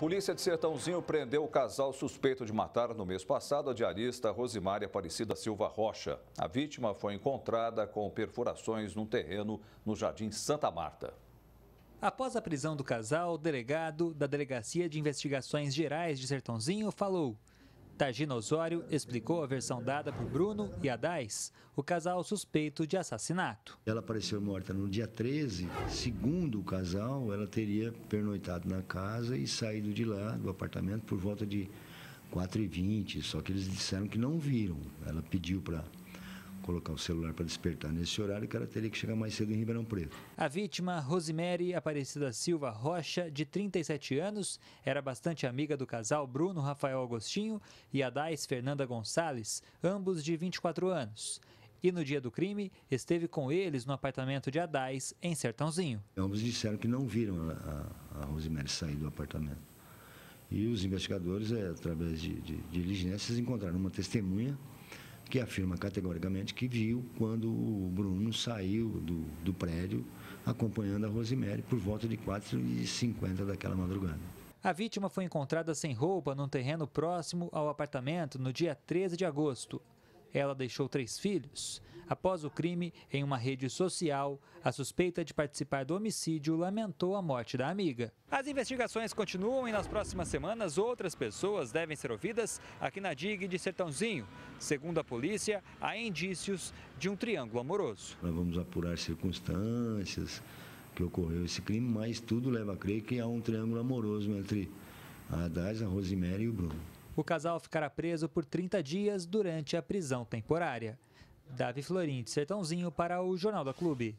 Polícia de Sertãozinho prendeu o casal suspeito de matar no mês passado a diarista Rosimária Aparecida Silva Rocha. A vítima foi encontrada com perfurações num terreno no Jardim Santa Marta. Após a prisão do casal, o delegado da Delegacia de Investigações Gerais de Sertãozinho falou Targino Osório explicou a versão dada por Bruno e Adais, o casal suspeito de assassinato. Ela apareceu morta no dia 13. Segundo o casal, ela teria pernoitado na casa e saído de lá, do apartamento, por volta de 4h20. Só que eles disseram que não viram. Ela pediu para colocar o celular para despertar nesse horário, que ela teria que chegar mais cedo em Ribeirão Preto. A vítima, Rosimere Aparecida Silva Rocha, de 37 anos, era bastante amiga do casal Bruno Rafael Agostinho e Adais Fernanda Gonçalves, ambos de 24 anos. E no dia do crime, esteve com eles no apartamento de Adais, em Sertãozinho. Ambos disseram que não viram a, a, a Rosimere sair do apartamento. E os investigadores, é, através de, de, de diligências, encontraram uma testemunha que afirma categoricamente que viu quando o Bruno saiu do, do prédio acompanhando a Rosemary por volta de 4h50 daquela madrugada. A vítima foi encontrada sem roupa num terreno próximo ao apartamento no dia 13 de agosto. Ela deixou três filhos. Após o crime, em uma rede social, a suspeita de participar do homicídio lamentou a morte da amiga. As investigações continuam e nas próximas semanas outras pessoas devem ser ouvidas aqui na DIG de Sertãozinho. Segundo a polícia, há indícios de um triângulo amoroso. Nós vamos apurar circunstâncias que ocorreu esse crime, mas tudo leva a crer que há um triângulo amoroso entre a Adás, a Rosemary e o Bruno. O casal ficará preso por 30 dias durante a prisão temporária. Davi Florim, de Sertãozinho, para o Jornal da Clube.